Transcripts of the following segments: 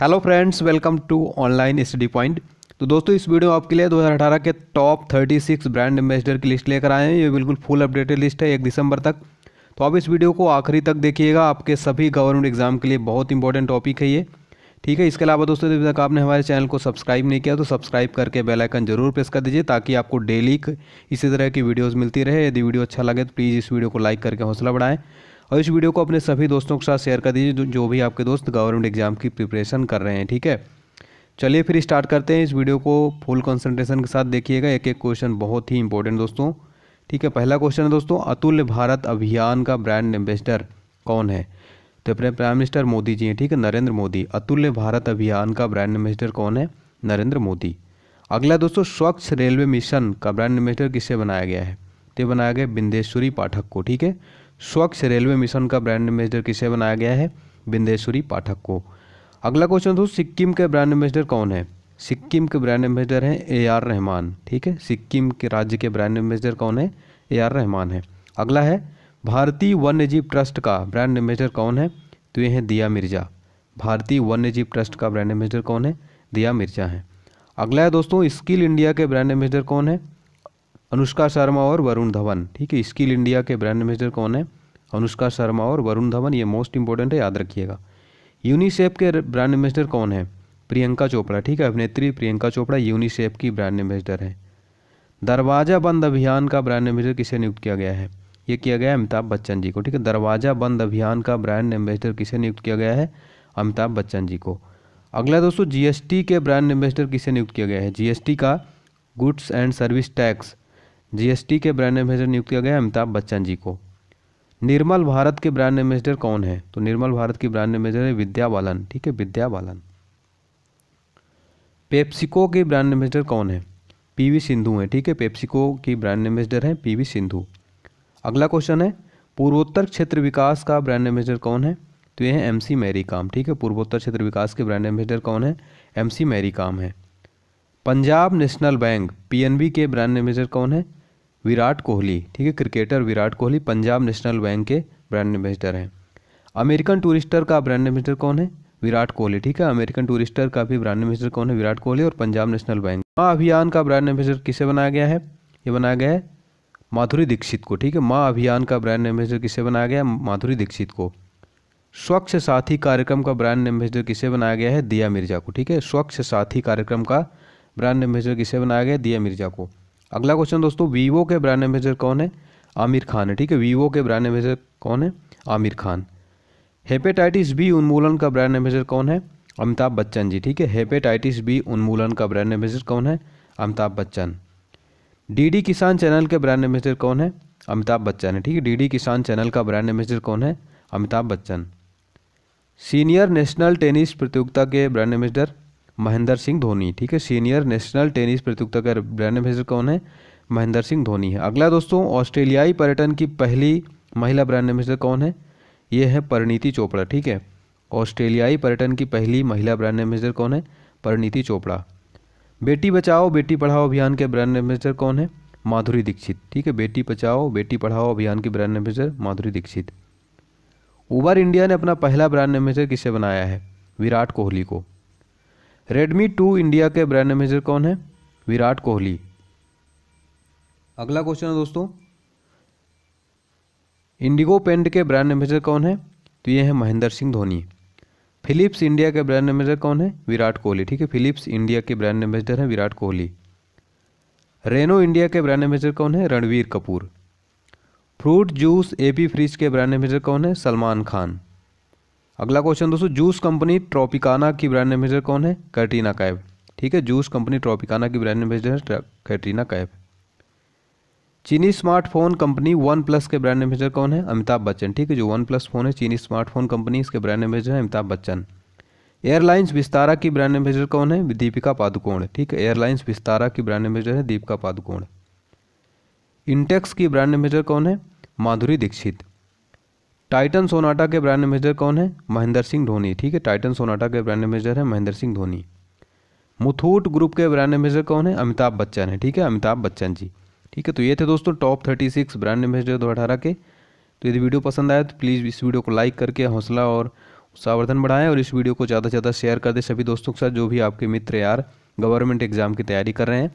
hello friends welcome to online study point तो दोस्तों इस वीडियो आपके लिए 2018 के टॉप 36 ब्रांड एम्बेसडर की लिस्ट लेकर आए हैं ये बिल्कुल फुल अपडेटेड लिस्ट है एक दिसंबर तक तो आप इस वीडियो को आखिरी तक देखिएगा आपके सभी गवर्नमेंट एग्जाम के लिए बहुत इंपॉर्टेंट टॉपिक है ये ठीक है इसके अलावा दोस्तों जब तक आपने हमारे चैनल को सब्सक्राइब नहीं किया तो सब्सक्राइब करके बेल आइकन जरूर प्रेस कर दीजिए ताकि आपको डेली इसी तरह की वीडियोस मिलती रहे यदि वीडियो अच्छा लगे तो प्लीज़ इस वीडियो को लाइक करके हौसला बढ़ाएं और इस वीडियो को अपने सभी दोस्तों के साथ शेयर कर दीजिए जो भी आपके दोस्त गवर्नमेंट एग्जाम की प्रिपरेशन कर रहे हैं ठीक है चलिए फिर स्टार्ट करते हैं इस वीडियो को फुल कंसंट्रेशन के साथ देखिएगा एक एक क्वेश्चन बहुत ही इंपॉर्टेंट दोस्तों ठीक है पहला क्वेश्चन है दोस्तों अतुल्य भारत अभियान का ब्रांड एम्बेसडर कौन है तो अपने प्राइम मिनिस्टर मोदी जी हैं ठीक है नरेंद्र मोदी अतुल्य भारत अभियान का ब्रांड एम्बेसडर कौन है नरेंद्र मोदी अगला दोस्तों स्वच्छ रेलवे मिशन का ब्रांड एम्बेसडर किससे बनाया गया है तो बनाया गया बिंदेश्वरी पाठक को ठीक है स्वच्छ रेलवे मिशन का ब्रांड एम्बेसडर किसे बनाया गया है बिंदेश्वरी पाठक को अगला क्वेश्चन दोस्तों सिक्किम के ब्रांड एम्बेसडर कौन है सिक्किम के ब्रांड एम्बेसडर हैं ए आर रहमान ठीक है सिक्किम के राज्य के ब्रांड एम्बेसडर कौन है ए आर रहमान है अगला है भारतीय वन्यजीव ट्रस्ट का ब्रांड एम्बेसडर कौन है तो ये हैं दिया मिर्जा भारतीय वन्यजीव ट्रस्ट का ब्रांड एम्बेसडर कौन है दिया मिर्जा है अगला है दोस्तों स्किल इंडिया के ब्रांड एम्बेसडर कौन है अनुष्का शर्मा और वरुण धवन ठीक है स्किल इंडिया के ब्रांड एम्बेसडर कौन है अनुष्का शर्मा और वरुण धवन ये मोस्ट इंपॉर्टेंट है याद रखिएगा यूनिसेफ के ब्रांड एम्बेसडर कौन है प्रियंका चोपड़ा ठीक है अभिनेत्री प्रियंका चोपड़ा यूनिसेफ की ब्रांड एम्बेसडर है दरवाज़ा बंद अभियान का ब्रांड एम्बेसडर किसे नियुक्त किया गया है ये किया गया है अमिताभ बच्चन जी को ठीक है दरवाज़ा बंद अभियान का ब्रांड एम्बेसडर किसे नियुक्त किया गया है अमिताभ बच्चन जी को अगला दोस्तों जीएसटी के ब्रांड एम्बेसडर किसे नियुक्त किया गया है जीएसटी का goods and service tax GST के ब्रांड एम्बेसडर नियुक्त किया गया अमिताभ बच्चन जी को निर्मल भारत के ब्रांड एम्बेसडर कौन है तो निर्मल भारत की ब्रांड एम्बेसडर है विद्या बालन ठीक है विद्या बालन पेप्सिको के ब्रांड एम्बेसडर कौन है पीवी सिंधु है ठीक है पेप्सिको की ब्रांड एम्बेसडर है पीवी सिंधु अगला क्वेश्चन है पूर्वोत्तर क्षेत्र विकास का ब्रांड एम्बेसडर कौन है तो ये है एम सी मैरी काम ठीक है पूर्वोत्तर क्षेत्र विकास के ब्रांड एम्बेसडर कौन है एम सी मैरी काम है पंजाब नेशनल बैंक पीएनबी के ब्रांड एम्बेसडर कौन है विराट कोहली ठीक है cricketer Virat Kohli Punjab national bank के ब्रांड एम्बेसडर हैं अमेरिकन टूरिस्टर का ब्रांड एम्बेसडर कौन है विराट कोहली ठीक है अमेरिकन टूरिस्टर का भी ब्रांड एम्बेसडर कौन है विराट कोहली और पंजाब नेशनल बैंक माँ अभियान का ब्रांड एम्बेसडर किसे बनाया गया है ये बनाया गया है माधुरी दीक्षित को ठीक है माँ अभियान का ब्रांड एम्बेसडर किसे बनाया गया है माधुरी दीक्षित को स्वच्छ साथी कार्यक्रम का ब्रांड एम्बेसडर किसे बनाया गया है दिया मिर्जा को ठीक है स्वच्छ साथी कार्यक्रम का ब्रांड एम्बेसडर किसे बनाया गया है दिया मिर्जा को अगला क्वेश्चन दोस्तों वीवो के ब्रांड एम्बेसडर कौन है आमिर खान है ठीक है वीवो के ब्रांड एम्बेसडर कौन है आमिर खान हेपेटाइटिस बी उन्मूलन का ब्रांड एम्बेसडर कौन है अमिताभ बच्चन जी ठीक है हेपेटाइटिस बी उन्मूलन का ब्रांड एम्बेसडर कौन है अमिताभ बच्चन डीडी किसान चैनल के ब्रांड एम्बेसडर कौन है अमिताभ बच्चन है ठीक है डीडी किसान चैनल का ब्रांड एम्बेसडर कौन है Amitabh Bachchan senior national tennis प्रतियोगिता के ब्रांड एम्बेसडर महेंद्र सिंह धोनी ठीक है सीनियर नेशनल टेनिस प्रतियोगिता का ब्रांड एम्बेसडर कौन है महेंद्र सिंह धोनी है अगला दोस्तों ऑस्ट्रेलियाई पर्यटन की पहली महिला ब्रांड एम्बेसडर कौन है ये है परिणीति चोपड़ा ठीक है ऑस्ट्रेलियाई पर्यटन की पहली महिला ब्रांड एम्बेसडर कौन है परिणीति चोपड़ा बेटी बचाओ बेटी पढ़ाओ अभियान के ब्रांड एम्बेसडर कौन है माधुरी दीक्षित ठीक है बेटी बचाओ बेटी पढ़ाओ अभियान की brand ambassador Madhuri Dixit Uber India ने अपना पहला ब्रांड एम्बेसडर किसे बनाया है विराट कोहली को रेडमी टू इंडिया के ब्रांड एम्बेसडर कौन है विराट कोहली अगला क्वेश्चन है दोस्तों इंडिगो पेंट के ब्रांड एम्बेसडर कौन है तो ये है महेंद्र सिंह धोनी फिलिप्स इंडिया के ब्रांड एम्बेसडर कौन है विराट कोहली ठीक है फिलिप्स इंडिया के ब्रांड एम्बेसडर हैं विराट कोहली रेनो इंडिया के ब्रांड एम्बेसडर कौन है Ranveer Kapoor fruit juice AP fridge के ब्रांड एम्बेसडर कौन है सलमान खान अगला क्वेश्चन दोस्तों जूस कंपनी ट्रॉपिकाना की ब्रांड एम्बेसडर कौन है कैटरीना कैब ठीक है जूस कंपनी ट्रॉपिकाना की ब्रांड एम्बेसडर है कैटरीना कैब चीनी स्मार्टफोन कंपनी वन प्लस के ब्रांड एम्बेसडर कौन है अमिताभ बच्चन ठीक है जो वन प्लस फ़ोन है चीनी स्मार्टफोन कंपनी इसके ब्रांड एम्बेसडर है अमिताभ बच्चन एयरलाइंस विस्तारा की ब्रांड एम्बेसडर कौन है दीपिका पादुकोण ठीक है एयरलाइंस विस्तारा की ब्रांड एम्बेसडर है दीपिका पादुकोण इंटेक्स की ब्रांड एम्बेसडर कौन है माधुरी दीक्षित टाइटन सोनाटा के ब्रांड एम्बेसडर कौन है महेंद्र सिंह धोनी ठीक है टाइटन सोनाटा के ब्रांड एम्बेसडर है महेंद्र सिंह धोनी मुथूट ग्रुप के ब्रांड एम्बेसडर कौन है अमिताभ बच्चन है ठीक है अमिताभ बच्चन जी ठीक है तो ये थे दोस्तों top thirty six brand ambassador दो अठारह के तो यदि वीडियो पसंद आया तो प्लीज़ इस वीडियो को लाइक करके हौसला और उत्साहवर्धन बढ़ाएं और इस वीडियो को ज़्यादा से ज़्यादा शेयर कर दें सभी दोस्तों के साथ जो भी आपके मित्र यार गवर्नमेंट एग्जाम की तैयारी कर रहे हैं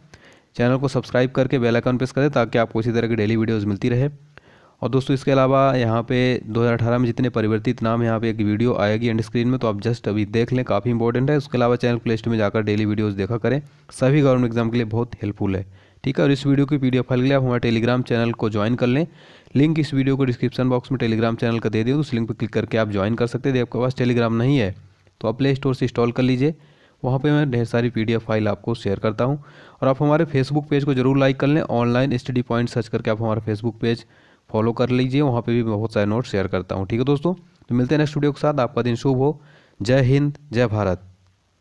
चैनल को सब्सक्राइब करके बेल आइकन प्रेस करें ताकि आपको इसी तरह की डेली वीडियोज़ मिलती रहे और दोस्तों इसके अलावा यहाँ पे 2018 में जितने परिवर्तित नाम यहाँ पे एक वीडियो आएगी एंड स्क्रीन में तो आप जस्ट अभी देख लें काफ़ी इंपॉर्टेंट है उसके अलावा चैनल प्लेस्ट में जाकर डेली वीडियोज़ देखा करें सभी गवर्नमेंट एग्जाम के लिए बहुत हेल्पफुल है ठीक है और इस वीडियो की पी फाइल के लिए आप हमारे टेलीग्राम चैनल को ज्वाइन कर लें लिंक इस वीडियो को डिस्क्रिप्शन बॉक्स में टेलीग्राम चैनल का दे दें उस लिंक पर क्लिक करके आप ज्वाइन कर सकते हैं आपके पास टेलीग्राम नहीं है तो आप प्ले स्टोर से इंस्टॉल कर लीजिए वहाँ पे मैं ढेर सारी पी फाइल आपको शेयर करता हूँ और आप हमारे फेसबुक पेज को जरूर लाइक कर लें ऑनलाइन स्टडी पॉइंट सर्च करके आप हमारा फेसबुक पेज फॉलो कर लीजिए वहाँ पर भी मैं बहुत सारे नोट शेयर करता हूँ ठीक है दोस्तों तो मिलते हैं नेक्स्ट वीडियो के साथ आपका दिन शुभ हो जय हिंद जय भारत